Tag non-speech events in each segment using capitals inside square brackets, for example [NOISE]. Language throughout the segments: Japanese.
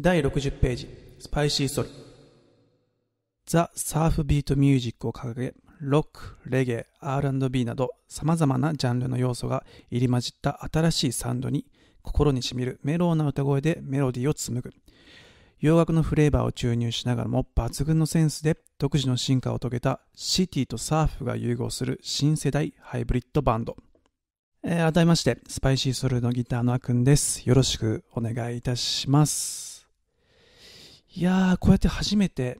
第60ページ、スパイシーソル。ザ・サーフビート・ミュージックを掲げ、ロック、レゲエ、R&B など様々なジャンルの要素が入り混じった新しいサウンドに心にしみるメローな歌声でメロディーを紡ぐ。洋楽のフレーバーを注入しながらも抜群のセンスで独自の進化を遂げたシティとサーフが融合する新世代ハイブリッドバンド。えー、改めまして、スパイシーソルのギターのあくんです。よろしくお願いいたします。いやー、こうやって初めて、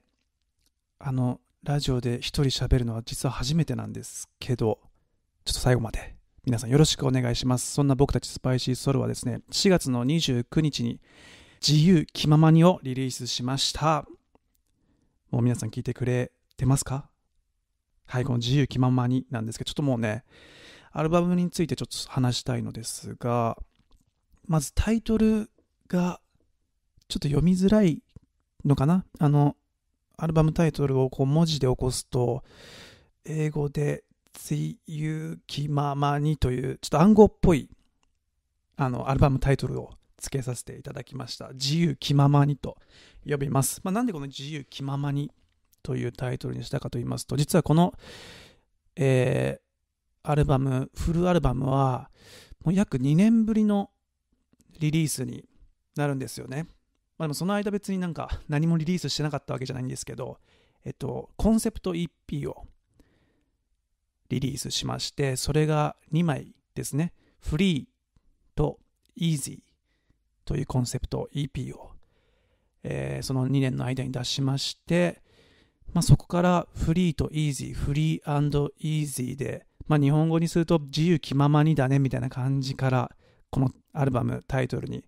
あの、ラジオで一人喋るのは実は初めてなんですけど、ちょっと最後まで皆さんよろしくお願いします。そんな僕たちスパイシーソルはですね、4月の29日に自由気ままにをリリースしました。もう皆さん聞いてくれてますかはい、この自由気ままになんですけど、ちょっともうね、アルバムについてちょっと話したいのですが、まずタイトルがちょっと読みづらいのかなあの、アルバムタイトルをこう文字で起こすと、英語で、つゆきままにという、ちょっと暗号っぽい、あの、アルバムタイトルを付けさせていただきました。自由気ままにと呼びます。まあ、なんでこの自由気ままにというタイトルにしたかと言いますと、実はこの、えー、アルバム、フルアルバムは、もう約2年ぶりのリリースになるんですよね。まあでもその間別になんか何もリリースしてなかったわけじゃないんですけど、えっと、コンセプト EP をリリースしまして、それが2枚ですね。フリーとイージーというコンセプト EP を、えー、その2年の間に出しまして、まあ、そこからフリーとイージー、フリーイージーで、まあ、日本語にすると自由気ままにだねみたいな感じから、このアルバムタイトルに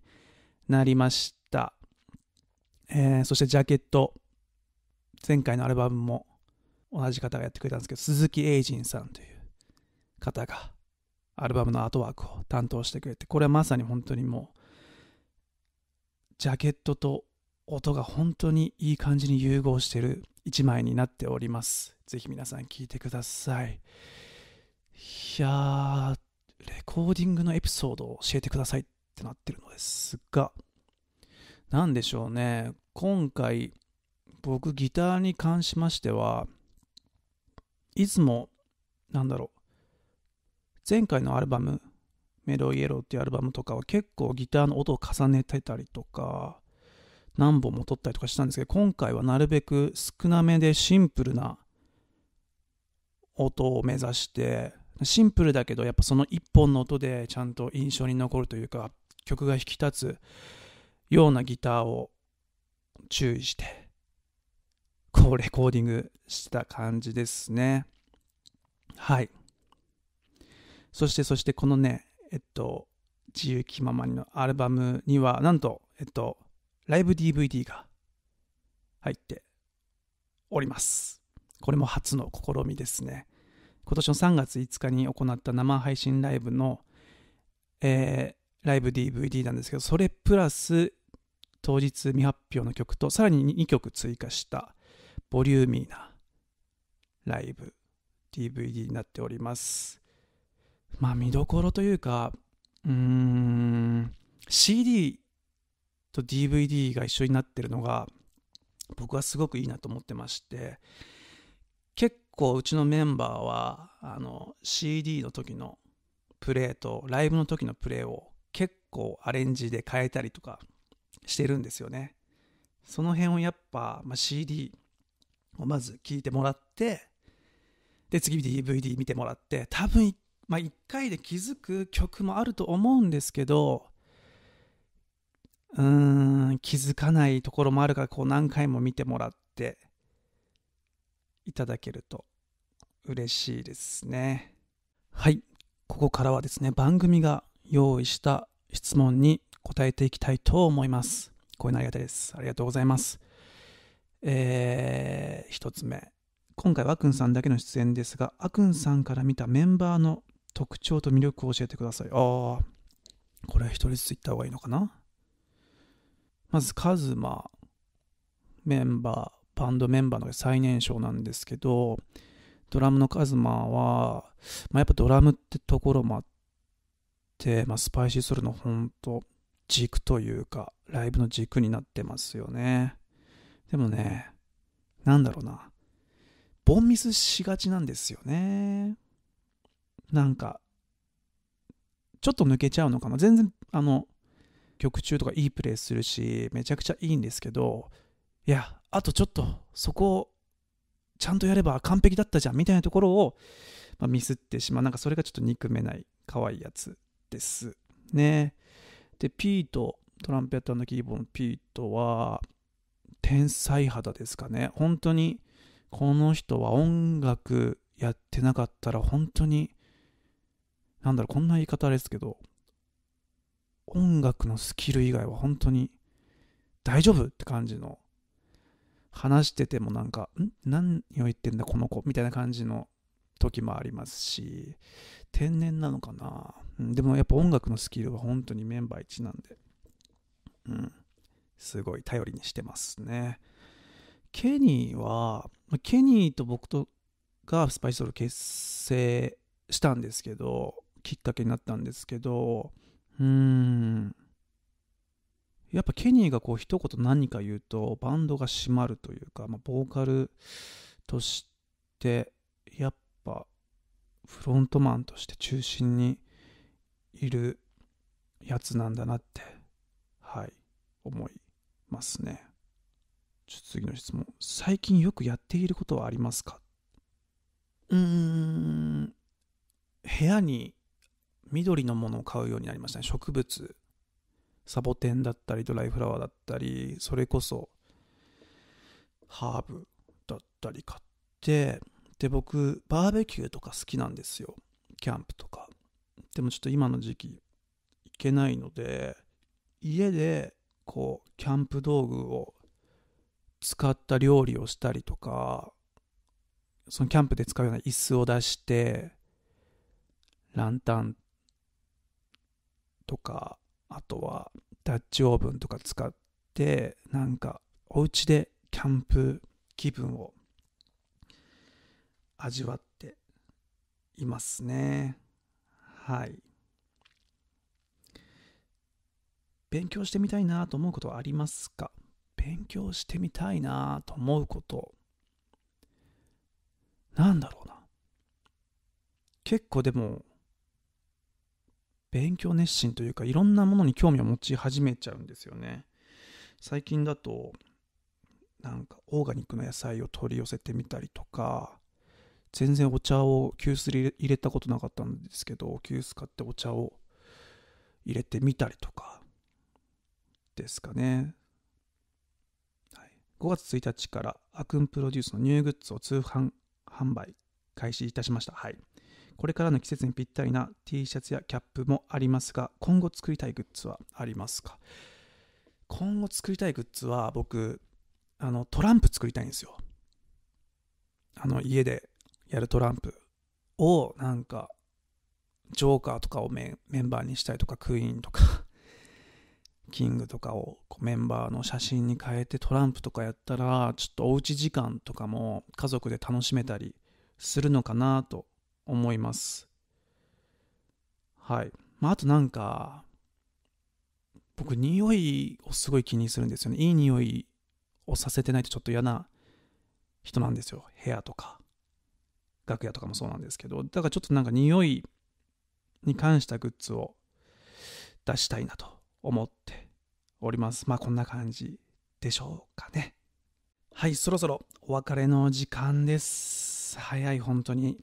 なりました。えー、そしてジャケット、前回のアルバムも同じ方がやってくれたんですけど、鈴木エイジンさんという方がアルバムのアートワークを担当してくれて、これはまさに本当にもう、ジャケットと音が本当にいい感じに融合してる一枚になっております。ぜひ皆さん聴いてください。いやー、レコーディングのエピソードを教えてくださいってなってるのですが、何でしょうね今回僕ギターに関しましてはいつもなんだろう前回のアルバムメロイエローっていうアルバムとかは結構ギターの音を重ねてたりとか何本も撮ったりとかしたんですけど今回はなるべく少なめでシンプルな音を目指してシンプルだけどやっぱその一本の音でちゃんと印象に残るというか曲が引き立つようなギターを注意して、こうレコーディングした感じですね。はい。そしてそしてこのね、えっと、自由気ままにのアルバムには、なんと、えっと、ライブ DVD が入っております。これも初の試みですね。今年の3月5日に行った生配信ライブの、えライブ DVD なんですけど、それプラス当日未発表の曲と、さらに2曲追加したボリューミーなライブ DVD になっております。まあ見どころというか、うーん、CD と DVD が一緒になってるのが僕はすごくいいなと思ってまして結構うちのメンバーはあの CD の時のプレイとライブの時のプレイを結構アレンジで変えたりとかしてるんですよね。その辺をやっぱ、まあ、CD をまず聞いてもらって、で、次 DVD 見てもらって、多分、まあ、1回で気づく曲もあると思うんですけど、うーん、気づかないところもあるから、こう何回も見てもらっていただけると嬉しいですね。はい。ここからはですね、番組が用意した質問に答えていきたいと思います。こういうのありがたいです。ありがとうございます。えー、一つ目。今回はあくんさんだけの出演ですが、あくんさんから見たメンバーの特徴と魅力を教えてください。ああ、これは1人ずつ言った方がいいのかなまず、カズマ、メンバー、バンドメンバーの最年少なんですけど、ドラムのカズマは、まあ、やっぱドラムってところもあって、て、まあ、スパイシーソルの本当軸というか、ライブの軸になってますよね。でもね、なんだろうな。ボンミスしがちなんですよね。なんか、ちょっと抜けちゃうのかな。全然、あの、曲中とかいいプレイするし、めちゃくちゃいいんですけど、いや、あとちょっと、そこを、ちゃんとやれば完璧だったじゃん、みたいなところを、まあ、ミスってしまう。なんかそれがちょっと憎めない、可愛いやつです。ね。で、ピート、トランペットキーボードのピートは、天才肌ですかね。本当に、この人は音楽やってなかったら、本当に、なんだろう、こんな言い方ですけど、音楽のスキル以外は本当に大丈夫って感じの、話しててもなんか、ん何を言ってんだこの子みたいな感じの時もありますし、天然なのかな、うん、でもやっぱ音楽のスキルは本当にメンバー一なんで、うん、すごい頼りにしてますね。ケニーは、ケニーと僕とがスパイスソル結成したんですけど、きっかけになったんですけど、うーん、やっぱケニーがこう一言何か言うとバンドが締まるというか、まあ、ボーカルとしてやっフロントマンとして中心にいるやつなんだなってはい思いますねちょっと次の質問最近よくやっていることはありますかうーん部屋に緑のものを買うようになりましたね植物サボテンだったりドライフラワーだったりそれこそハーブだったり買ってで、僕、バーベキューとか好きなんですよ。キャンプとか。でもちょっと今の時期、行けないので、家で、こう、キャンプ道具を使った料理をしたりとか、そのキャンプで使うような椅子を出して、ランタンとか、あとはダッチオーブンとか使って、なんかお家でキャンプ気分を味わっていますねはい勉強してみたいなと思うことはありますか勉強してみたいなと思うことなんだろうな結構でも勉強熱心というかいろんなものに興味を持ち始めちゃうんですよね最近だとなんかオーガニックの野菜を取り寄せてみたりとか全然お茶を急須に入れたことなかったんですけど急須買ってお茶を入れてみたりとかですかね、はい、5月1日からあくんプロデュースのニューグッズを通販販売開始いたしました、はい、これからの季節にぴったりな T シャツやキャップもありますが今後作りたいグッズはありますか今後作りたいグッズは僕あのトランプ作りたいんですよあの家でやるトランプをなんかジョーカーとかをメンバーにしたりとかクイーンとか [LAUGHS] キングとかをこうメンバーの写真に変えてトランプとかやったらちょっとおうち時間とかも家族で楽しめたりするのかなと思いますはいまああとなんか僕匂いをすごい気にするんですよねいい匂いをさせてないとちょっと嫌な人なんですよ部屋とか楽屋とかもそうなんですけど、だからちょっとなんか匂いに関したグッズを出したいなと思っております。まあこんな感じでしょうかね。はい、そろそろお別れの時間です。早い、本当に。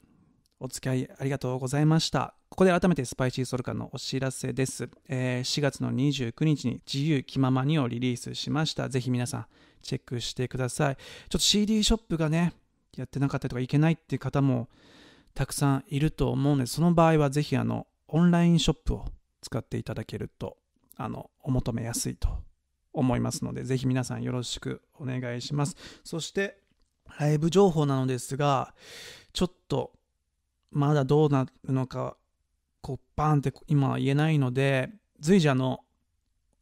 お付き合いありがとうございました。ここで改めてスパイシーソルカのお知らせです。えー、4月の29日に自由気ままにをリリースしました。ぜひ皆さんチェックしてください。ちょっと CD ショップがね、やってなかったりとかいけないっていう方もたくさんいると思うので、その場合はぜひあの、オンラインショップを使っていただけると、あの、お求めやすいと思いますので、ぜひ皆さんよろしくお願いします。そして、ライブ情報なのですが、ちょっと、まだどうなるのか、こう、バーンって今は言えないので、随時あの、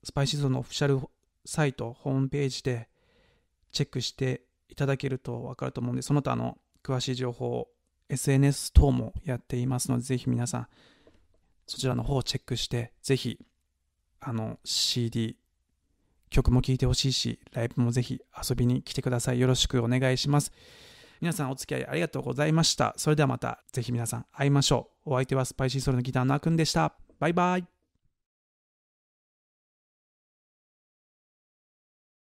スパイシーズのオフィシャルサイト、ホームページでチェックしていただけるとわかると思うんで、その他の詳しい情報、SNS 等もやっていますので、ぜひ皆さん、そちらの方をチェックして、ぜひ、あの、CD、曲も聴いてほしいし、ライブもぜひ遊びに来てください。よろしくお願いします。皆さんお付き合いありがとうございました。それではまた、ぜひ皆さん会いましょう。お相手はスパイシーソルのギターのあくんでした。バイバイ。